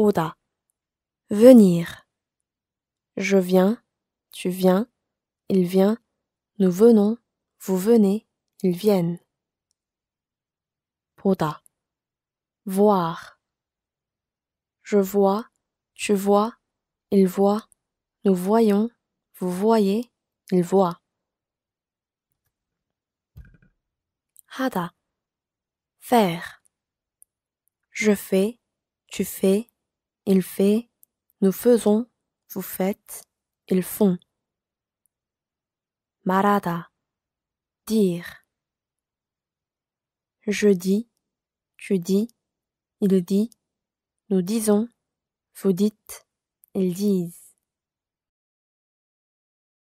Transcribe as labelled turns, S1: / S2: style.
S1: Oda. Venir. Je viens, tu viens, il vient, nous venons, vous venez, ils viennent. Poda. Voir. Je vois, tu vois, il voit, nous voyons, vous voyez, il voit. Hada. Faire. Je fais, tu fais, il fait, nous faisons, vous faites, ils font. Marada, dire. Je dis, tu dis, il dit, nous disons, vous dites, ils disent.